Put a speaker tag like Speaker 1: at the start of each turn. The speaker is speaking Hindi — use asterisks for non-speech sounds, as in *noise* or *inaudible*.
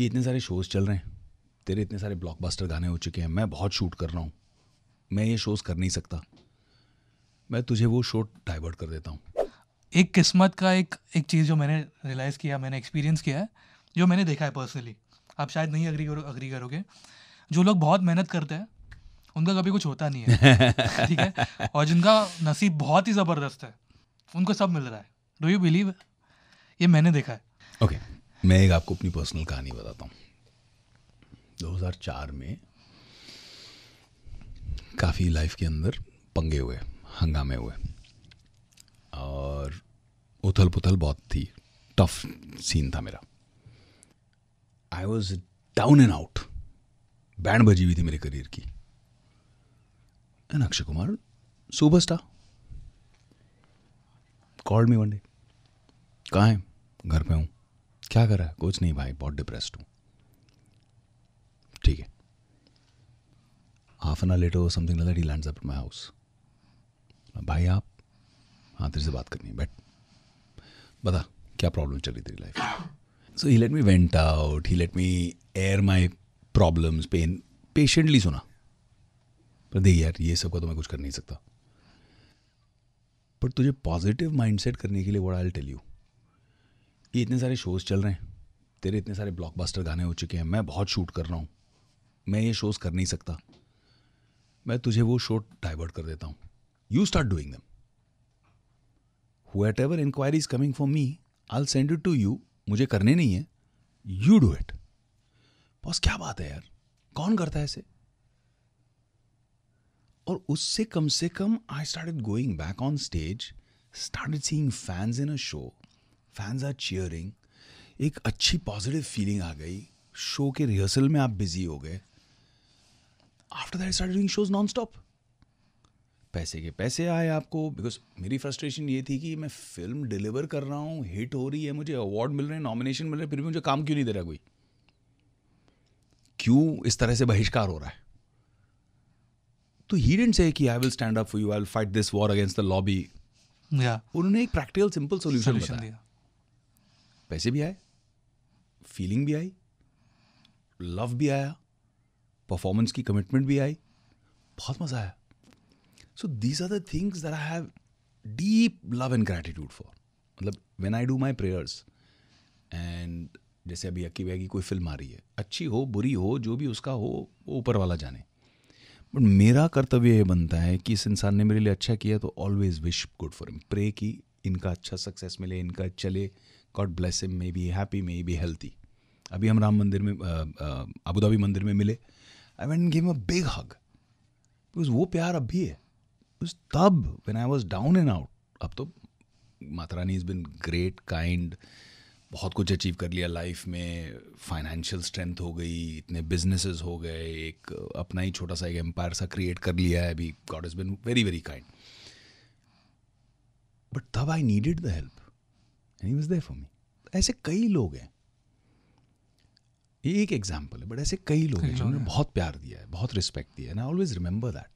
Speaker 1: ये इतने सारे शोज़ चल रहे हैं तेरे इतने सारे ब्लॉकबस्टर गाने हो चुके हैं मैं बहुत शूट कर रहा हूँ मैं ये शोज़ कर नहीं सकता मैं तुझे वो शो डाइवर्ट कर देता हूँ एक किस्मत का एक एक चीज़ जो मैंने रियलाइज़ किया मैंने एक्सपीरियंस किया है जो मैंने देखा है पर्सनली आप शायद नहीं अग्री करो अग्री करोगे जो लोग बहुत मेहनत करते हैं उनका कभी कुछ होता नहीं है *laughs* ठीक है और जिनका नसीब बहुत ही ज़बरदस्त है उनको सब मिल रहा है डू यू बिलीव ये मैंने देखा है ओके okay. मैं एक आपको अपनी पर्सनल कहानी बताता हूँ 2004 में काफ़ी लाइफ के अंदर पंगे हुए हंगामे हुए और उथल पुथल बहुत थी टफ सीन था मेरा I was down and out band बजी हुई थी मेरे करियर की and Akshay Kumar super star call me one day कहाँ है घर पे हूँ क्या कर रहा है कुछ नहीं भाई बहुत डिप्रेस्ड हूँ ठीक है half an hour later something like he lands up my house भाई आप हाँ तेरे से बात करनी है बैठ बता क्या प्रॉब्लम चल रही तेरी life so he let me vent out he let me air my problems pen patiently सुना पर देख यार ये सब का तो मैं कुछ कर नहीं सकता पर तुझे पॉजिटिव माइंडसेट करने के लिए वो आई टेल यू कि इतने सारे शोज़ चल रहे हैं तेरे इतने सारे ब्लॉकबस्टर गाने हो चुके हैं मैं बहुत शूट कर रहा हूँ मैं ये शोज़ कर नहीं सकता मैं तुझे वो शो डाइवर्ट कर देता हूँ you start doing then whatever inquiry is coming for me I send it to you मुझे करने नहीं है यू डू इट बॉस क्या बात है यार कौन करता है ऐसे और उससे कम से कम I start going back on stage start seeing fans in a show fans are cheering एक अच्छी पॉजिटिव फीलिंग आ गई शो के रिहर्सल में आप बिजी हो गए after that start doing shows non stop पैसे के पैसे आए आपको बिकॉज मेरी फ्रस्ट्रेशन ये थी कि मैं फिल्म डिलीवर कर रहा हूँ हिट हो रही है मुझे अवार्ड मिल रहे हैं नॉमिनेशन मिल रहे हैं फिर भी मुझे काम क्यों नहीं दे रहा कोई क्यों इस तरह से बहिष्कार हो रहा है तो ही डेंट से कि I will stand up for you I will fight this war against the lobby उन्होंने एक प्रैक्टिकल सिंपल सोल्यूशन दिया पैसे भी आए फीलिंग भी आई लव भी आया परफॉर्मेंस की कमिटमेंट भी आई बहुत मज़ा आया so these are the things that I have deep love and gratitude for मतलब when I do my prayers and जैसे अभी अक्की बैगी कोई फिल्म आ रही है अच्छी हो बुरी हो जो भी उसका हो वो ऊपर वाला जाने बट मेरा कर्तव्य ये बनता है कि इस इंसान ने मेरे लिए अच्छा किया तो always wish good for him pray कि इनका अच्छा सक्सेस मिले इनका चले God bless him may be happy may be healthy अभी हम राम मंदिर में अबूधाबी मंदिर में मिले I went give a big hug because वो प्यार अब भी है उस तब when I was down and out अब तो Mata Rani is been great kind बहुत कुछ अचीव कर लिया लाइफ में फाइनेंशियल स्ट्रेंथ हो गई इतने बिजनेसेस हो गए एक अपना ही छोटा सा एक एम्पायर सा क्रिएट कर लिया है अभी God is been very very kind but तब I needed the help and he was there for me ऐसे कई लोग हैं ये एक एग्जाम्पल है बट ऐसे कई लोग हैं जिन्होंने बहुत प्यार दिया है बहुत रिस्पेक्ट दिया है ना ऑलवेज रिमेंबर दैट